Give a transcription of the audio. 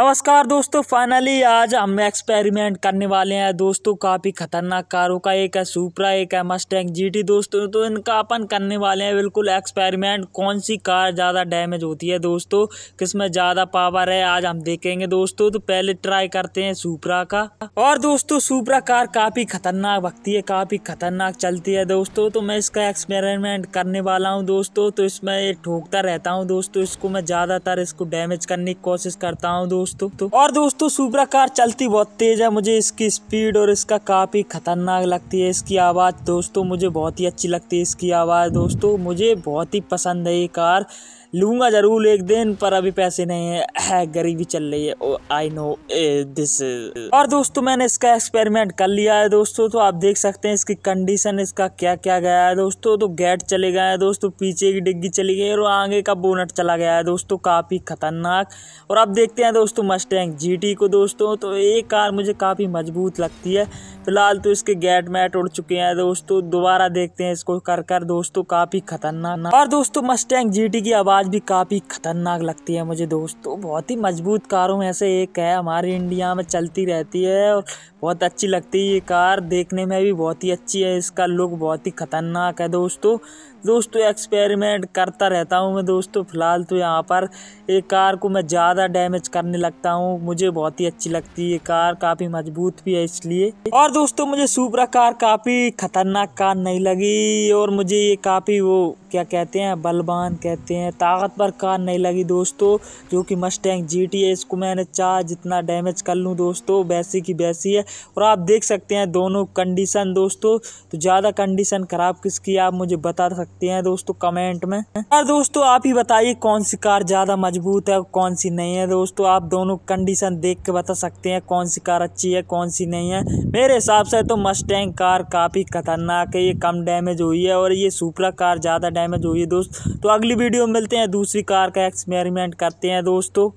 नमस्कार दोस्तों फाइनली आज हम एक्सपेरिमेंट करने वाले हैं दोस्तों काफ़ी खतरनाक कारों का एक है सुपरा एक है मस्टैंग जीटी दोस्तों तो इनका अपन करने वाले हैं बिल्कुल एक्सपेरिमेंट कौन सी कार ज़्यादा डैमेज होती है दोस्तों किस में ज़्यादा पावर है आज हम देखेंगे दोस्तों तो पहले ट्राई करते हैं सुपरा का और दोस्तों सुपरा कार काफ़ी खतरनाक भक्ति है काफ़ी खतरनाक चलती है दोस्तों तो मैं इसका एक्सपेरिमेंट करने वाला हूँ दोस्तों तो इसमें ठोकता रहता हूँ दोस्तों इसको मैं ज़्यादातर इसको डैमेज करने की कोशिश करता हूँ दोस्तों दोस्तों तो और दोस्तों सुब्रा कार चलती बहुत तेज है मुझे इसकी स्पीड और इसका काफी खतरनाक लगती है इसकी आवाज दोस्तों मुझे बहुत ही अच्छी लगती है इसकी आवाज दोस्तों मुझे बहुत ही पसंद है ये कार लूँगा ज़रूर एक दिन पर अभी पैसे नहीं है, गरीबी चल रही है आई नो दिस और दोस्तों मैंने इसका एक्सपेरिमेंट कर लिया है दोस्तों तो आप देख सकते हैं इसकी कंडीशन इसका क्या क्या गया है दोस्तों तो गेट चले गए हैं दोस्तों पीछे की डिग्गी चली गई और आगे का बोनट चला गया है दोस्तों काफ़ी ख़तरनाक और आप देखते हैं दोस्तों मस्टैंक जी को दोस्तों तो ये कार मुझे काफ़ी मजबूत लगती है फिलहाल तो इसके गेट मैट उड़ चुके हैं दोस्तों दोबारा देखते हैं इसको कर कर दोस्तों काफ़ी खतरनाक और दोस्तों मस्टैंक जी की आवाज़ आज भी काफ़ी ख़तरनाक लगती है मुझे दोस्तों तो बहुत ही मजबूत कारों में से एक है हमारे इंडिया में चलती रहती है और बहुत अच्छी लगती है ये कार देखने में भी बहुत ही अच्छी है इसका लुक बहुत ही ख़तरनाक है दोस्तों दोस्तों एक्सपेरिमेंट करता रहता हूँ मैं दोस्तों फ़िलहाल तो यहाँ पर एक कार को मैं ज़्यादा डैमेज करने लगता हूँ मुझे बहुत ही अच्छी लगती है कार काफ़ी मजबूत भी है इसलिए और दोस्तों मुझे सुपरा कार काफ़ी ख़तरनाक कार नहीं लगी और मुझे ये काफ़ी वो क्या कहते हैं बलबान कहते हैं ताकतवर कार नहीं लगी दोस्तों जो कि मस्टैंग जी टी है इसको मैंने चाह जितना डैमेज कर लूँ दोस्तों वैसी की वैसी है और आप देख सकते हैं दोनों कंडीशन दोस्तों तो ज़्यादा कंडीशन ख़राब किसकी आप मुझे बता सकते सकते हैं दोस्तों कमेंट में यार दोस्तों आप ही बताइए कौन सी कार ज़्यादा मजबूत है और कौन सी नहीं है दोस्तों आप दोनों कंडीशन देख के बता सकते हैं कौन सी कार अच्छी है कौन सी नहीं है मेरे हिसाब से तो मस्टैंग कार काफ़ी खतरनाक है ये कम डैमेज हुई है और ये सुपरा कार ज़्यादा डैमेज हुई है दोस्त तो अगली वीडियो में मिलते हैं दूसरी कार का एक्सपेरिमेंट करते हैं दोस्तों